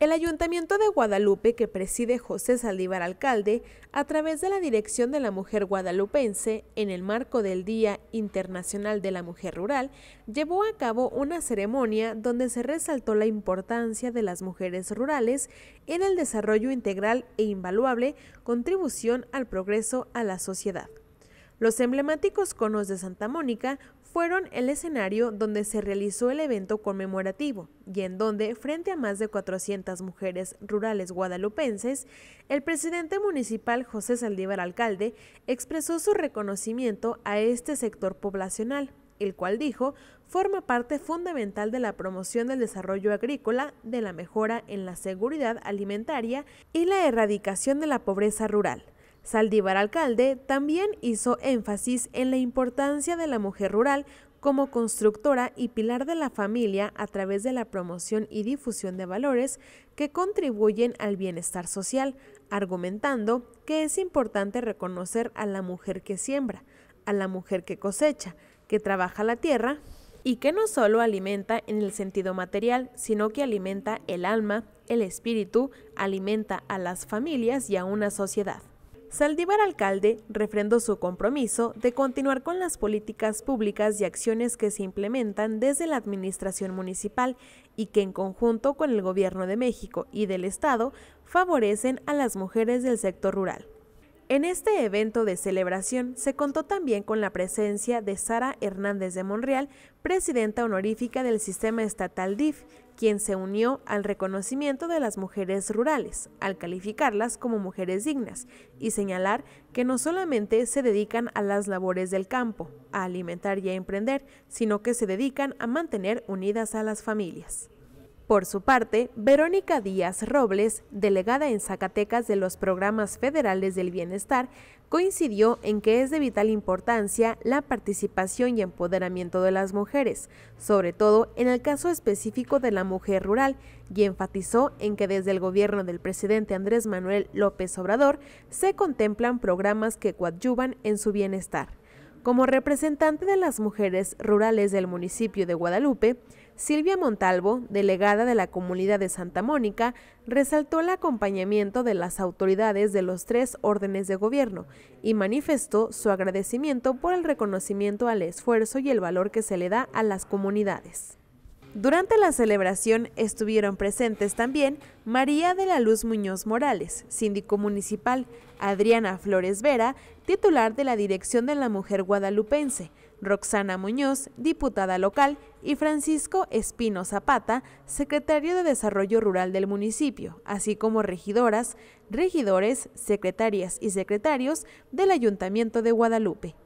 El Ayuntamiento de Guadalupe, que preside José Saldívar Alcalde, a través de la Dirección de la Mujer Guadalupense, en el marco del Día Internacional de la Mujer Rural, llevó a cabo una ceremonia donde se resaltó la importancia de las mujeres rurales en el desarrollo integral e invaluable contribución al progreso a la sociedad. Los emblemáticos conos de Santa Mónica fueron el escenario donde se realizó el evento conmemorativo y en donde, frente a más de 400 mujeres rurales guadalupenses, el presidente municipal José Saldívar Alcalde expresó su reconocimiento a este sector poblacional, el cual dijo forma parte fundamental de la promoción del desarrollo agrícola, de la mejora en la seguridad alimentaria y la erradicación de la pobreza rural. Saldívar Alcalde también hizo énfasis en la importancia de la mujer rural como constructora y pilar de la familia a través de la promoción y difusión de valores que contribuyen al bienestar social, argumentando que es importante reconocer a la mujer que siembra, a la mujer que cosecha, que trabaja la tierra y que no solo alimenta en el sentido material, sino que alimenta el alma, el espíritu, alimenta a las familias y a una sociedad. Saldívar Alcalde refrendó su compromiso de continuar con las políticas públicas y acciones que se implementan desde la Administración Municipal y que en conjunto con el Gobierno de México y del Estado favorecen a las mujeres del sector rural. En este evento de celebración se contó también con la presencia de Sara Hernández de Monreal, presidenta honorífica del Sistema Estatal DIF, quien se unió al reconocimiento de las mujeres rurales, al calificarlas como mujeres dignas y señalar que no solamente se dedican a las labores del campo, a alimentar y a emprender, sino que se dedican a mantener unidas a las familias. Por su parte, Verónica Díaz Robles, delegada en Zacatecas de los programas federales del bienestar, coincidió en que es de vital importancia la participación y empoderamiento de las mujeres, sobre todo en el caso específico de la mujer rural, y enfatizó en que desde el gobierno del presidente Andrés Manuel López Obrador se contemplan programas que coadyuvan en su bienestar. Como representante de las mujeres rurales del municipio de Guadalupe, Silvia Montalvo, delegada de la comunidad de Santa Mónica, resaltó el acompañamiento de las autoridades de los tres órdenes de gobierno y manifestó su agradecimiento por el reconocimiento al esfuerzo y el valor que se le da a las comunidades. Durante la celebración estuvieron presentes también María de la Luz Muñoz Morales, síndico municipal, Adriana Flores Vera, titular de la Dirección de la Mujer Guadalupense, Roxana Muñoz, diputada local, y Francisco Espino Zapata, secretario de Desarrollo Rural del municipio, así como regidoras, regidores, secretarias y secretarios del Ayuntamiento de Guadalupe.